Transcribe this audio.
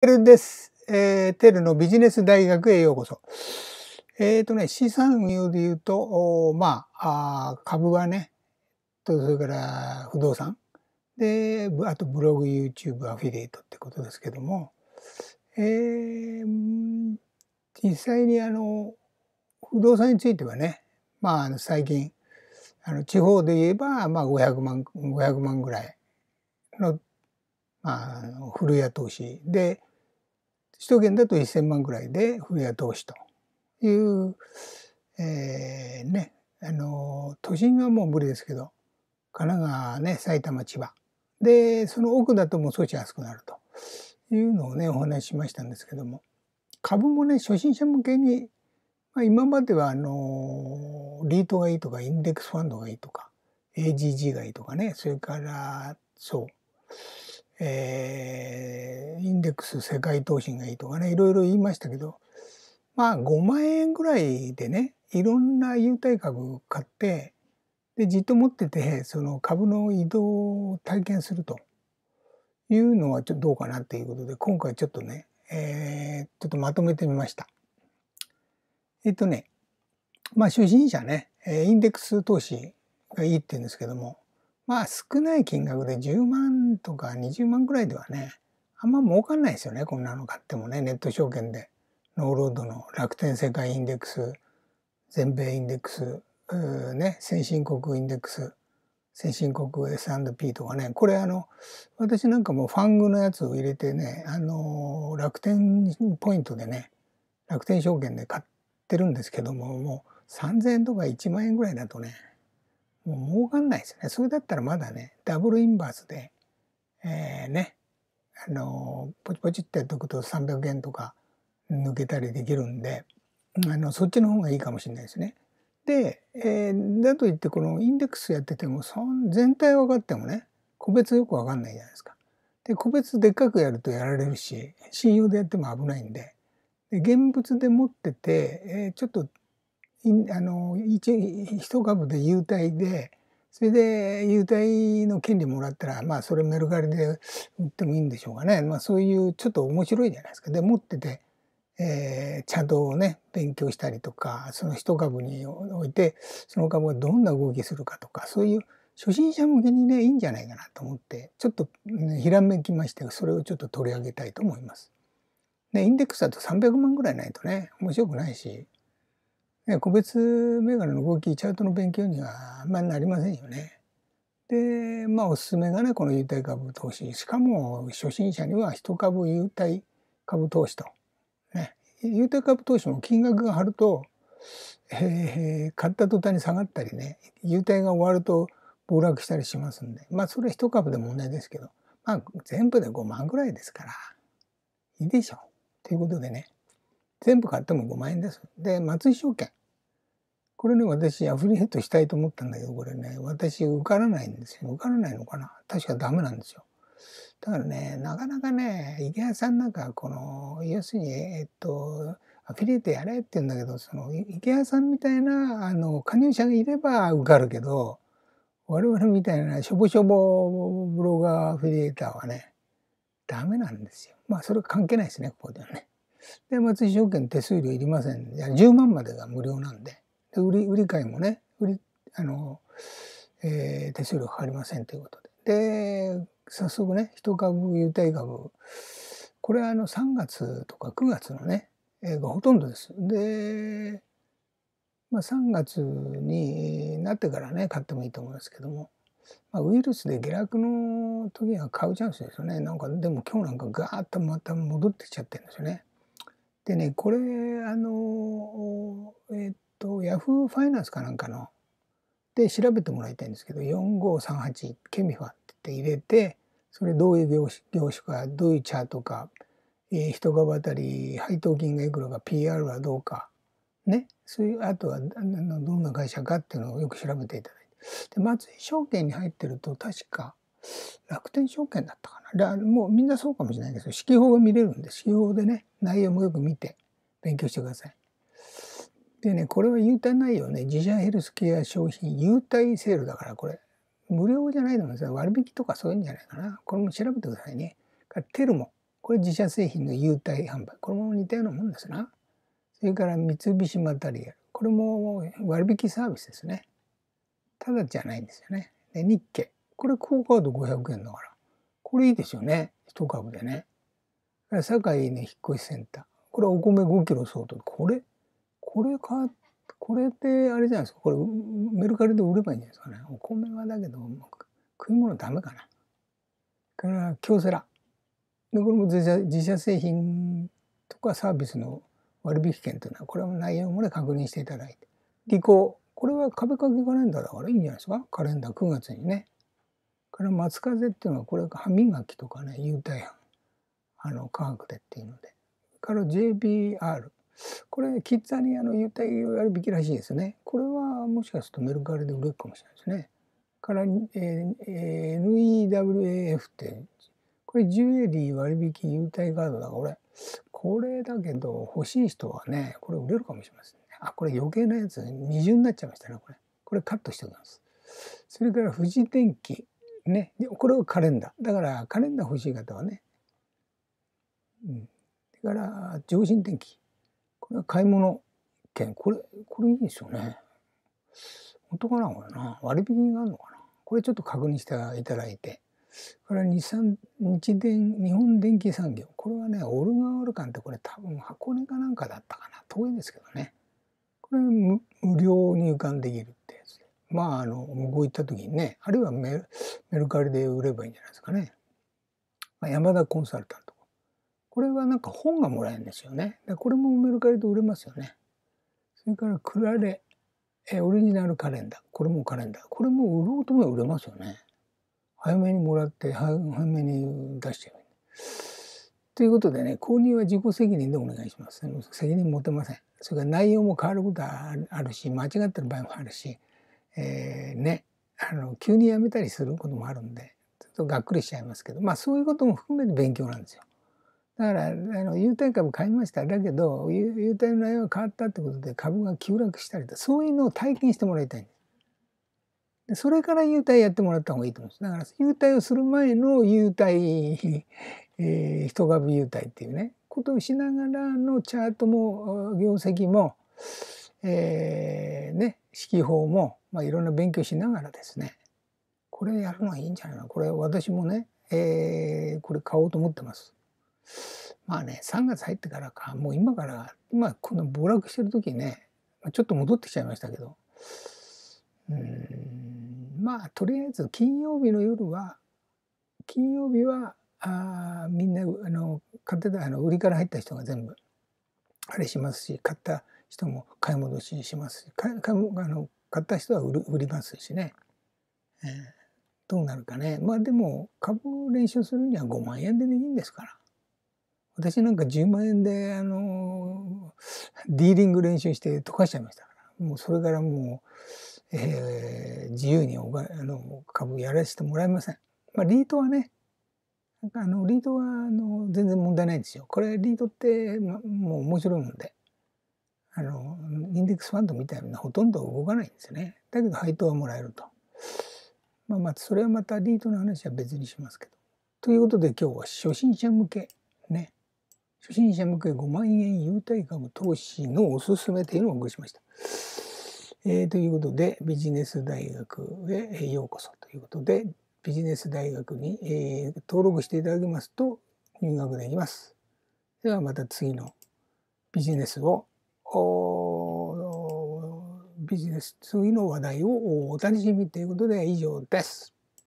テルです。えー、テルのビジネス大学へようこそ。えっ、ー、とね、資産運用で言うと、まあ、あ株はね、と、それから不動産。で、あとブログ、YouTube、アフィリエイトってことですけども、えー、実際にあの、不動産についてはね、まあ、最近、あの地方で言えば、まあ、500万、500万ぐらいの、まあ、古屋投資で、首都圏だと1,000万ぐらいで利谷投資という、えー、ねあの都心はもう無理ですけど神奈川ね埼玉千葉でその奥だともう少し安くなるというのをねお話ししましたんですけども株もね初心者向けに、まあ、今まではあのリートがいいとかインデックスファンドがいいとか AGG がいいとかねそれからそうえー、インデックス世界投資がいいとかねいろいろ言いましたけどまあ5万円ぐらいでねいろんな優待株買ってでじっと持っててその株の移動を体験するというのはちょっとどうかなっていうことで今回ちょっとね、えー、ちょっとまとめてみました。えっとねまあ初心者ねインデックス投資がいいって言うんですけどもまあ少ない金額で10万とか20万くらいではね、あんま儲かんないですよね、こんなの買ってもね、ネット証券で。ノーロードの楽天世界インデックス、全米インデックス、ね、先進国インデックス、先進国 S&P とかね、これあの、私なんかもファングのやつを入れてね、あの、楽天ポイントでね、楽天証券で買ってるんですけども、もう3000円とか1万円ぐらいだとね、もう儲かんないですよね。それだったらまだね、ダブルインバースで、えー、ね、あの、ポチポチってやっとくと300円とか抜けたりできるんで、あの、そっちの方がいいかもしれないですね。で、えー、だといってこのインデックスやってても、そん全体分かってもね、個別よく分かんないじゃないですか。で、個別でっかくやるとやられるし、信用でやっても危ないんで、で現物で持ってて、えー、ちょっとあの一一株で優待でそれで優待の権利もらったらまあそれメルカリで売ってもいいんでしょうかね、まあ、そういうちょっと面白いじゃないですか。で持ってて、えー、茶道をね勉強したりとかその一株においてその株がどんな動きするかとかそういう初心者向けにねいいんじゃないかなと思ってちょっと、ね、ひらめきましてそれをちょっと取り上げたいと思います。でインデックスだと300万ぐらいないとね面白くないし。個別銘柄の動きチャートの勉強にはあんまりなりませんよね。でまあおすすめがねこの優待株投資しかも初心者には1株優待株投資と、ね、優待株投資も金額が張ると、えー、買った途端に下がったりね優待が終わると暴落したりしますんでまあそれは1株で問題ですけど、まあ、全部で5万ぐらいですからいいでしょうということでね全部買っても5万円です。で松井証券これね、私、アフリヘッドしたいと思ったんだけど、これね、私受からないんですよ。受からないのかな確かダメなんですよ。だからね、なかなかね、池谷さんなんか、この、要するに、えっと、アフィリエイトやれって言うんだけど、その、池谷さんみたいな、あの、加入者がいれば受かるけど、我々みたいなしょぼしょぼブロガーアフィリエイターはね、ダメなんですよ。まあ、それ関係ないですね、ここではね。で、松井証券手数料いりません。10万までが無料なんで。で売り売り買いもね売りあの、えー、手数料かかりませんということでで早速ね一株優待株これはあの3月とか9月のね、えー、がほとんどです。で、まあ、3月になってからね買ってもいいと思うんですけども、まあ、ウイルスで下落の時は買うチャンスですよねなんかでも今日なんかガーッとまた戻ってきちゃってるんですよね。でねこれあのえっ、とと、ヤフーファイナンスかなんかので調べてもらいたいんですけど、4538ケミファって入れて、それどういう業種業種か、どういうチャートか、えー、人株当たり配当金がいくらか、PR はどうか、ね、そういう、あとはどんな会社かっていうのをよく調べていただいて。で、松井証券に入ってると、確か楽天証券だったかな。もうみんなそうかもしれないけど、指揮法が見れるんで、指揮法でね、内容もよく見て勉強してください。でねこれは優待内容ね自社ヘルスケア商品優待セールだからこれ無料じゃないのです割引とかそういうんじゃないかなこれも調べてくださいねテルモこれ自社製品の優待販売これも似たようなもんですなそれから三菱マタリアルこれも割引サービスですねただじゃないんですよねで日経これ高カード500円だからこれいいですよね一株でね堺の引っ越しセンターこれお米5キロ相当これこれかこれってあれじゃないですかこれメルカリで売ればいいんじゃないですかねお米はだけど食い物ダメかなから京セラでこれも自社自社製品とかサービスの割引券というのはこれも内容もね、確認していただいてリコこれは壁掛けカレンダーだからいいんじゃないですかカレンダー9月にねから松風っていうのはこれ歯磨きとかね優待あの科学でっていうのでから JBR これキッザニアの優待をやるべきらしいですよね。これはもしかするとメルカリで売れるかもしれないですね。から、えーえー、NEWAF ってこれジュエリー割引優待ガードだからこれだけど欲しい人はねこれ売れるかもしれませんね。あこれ余計なやつ二重になっちゃいましたねこれ。これカットしておきます。それから富士電機ねこれはカレンダーだからカレンダー欲しい方はね、うん、だから上新天気買い物券。これ、これいいですよね。本当かなこれな。割引があるのかなこれちょっと確認していただいて。これは日産、日電、日本電機産業。これはね、オルガンオルカンってこれ多分箱根かなんかだったかな。遠いですけどね。これ無料入館できるってやつで。まあ、あの、向こう行った時にね、あるいはメルカリで売ればいいんじゃないですかね。山田コンサルタント。これはなんか本がもらえるんですよね。でこれもメルカリで売れますよね。それからクラレ、えオリジナルカレンダー。これもカレンダー。これも売ろうとも売れますよね。早めにもらって早めに出してゃう。ということでね購入は自己責任でお願いします。責任持てません。それから内容も変わることはあるし間違ってる場合もあるし、えー、ねあの急にやめたりすることもあるんでちょっとがっくりしちゃいますけどまあそういうことも含めて勉強なんですよ。だからあの優待株買いましただけど優待の内容が変わったってことで株が急落したりとそういうのを体験してもらいたいんです。でそれから優待やってもらった方がいいと思うんです。だから優待をする前の優待、えー、人株優待っていうねことをしながらのチャートも業績も、えー、ね指揮法も、まあ、いろんな勉強しながらですねこれやるのはいいんじゃないのこれ私もね、えー、これ買おうと思ってます。まあね3月入ってからかもう今から今この暴落してる時ねちょっと戻ってきちゃいましたけどうんまあとりあえず金曜日の夜は金曜日はあみんなあの買ってたあの売りから入った人が全部あれしますし買った人も買い戻ししますし買い買いあの買った人は売る売りますしね、えー、どうなるかねまあでも株を練習するには5万円でできるんですから私なんか10万円であのディーリング練習して溶かしちゃいましたからもうそれからもう、えー、自由におあの株やらせてもらえません。まあ、リートはねなんかあのリートはあの全然問題ないんですよ。これリートって、ま、もう面白いもんであのインデックスファンドみたいなほとんど動かないんですよね。だけど配当はもらえると。まあまあそれはまたリートの話は別にしますけど。ということで今日は初心者向けね初心者向け5万円優待株投資のおすすめというのをお送しました。えー、ということでビジネス大学へようこそということでビジネス大学に、えー、登録していただきますと入学できます。ではまた次のビジネスをビジネス次の話題をお楽しみということで以上です。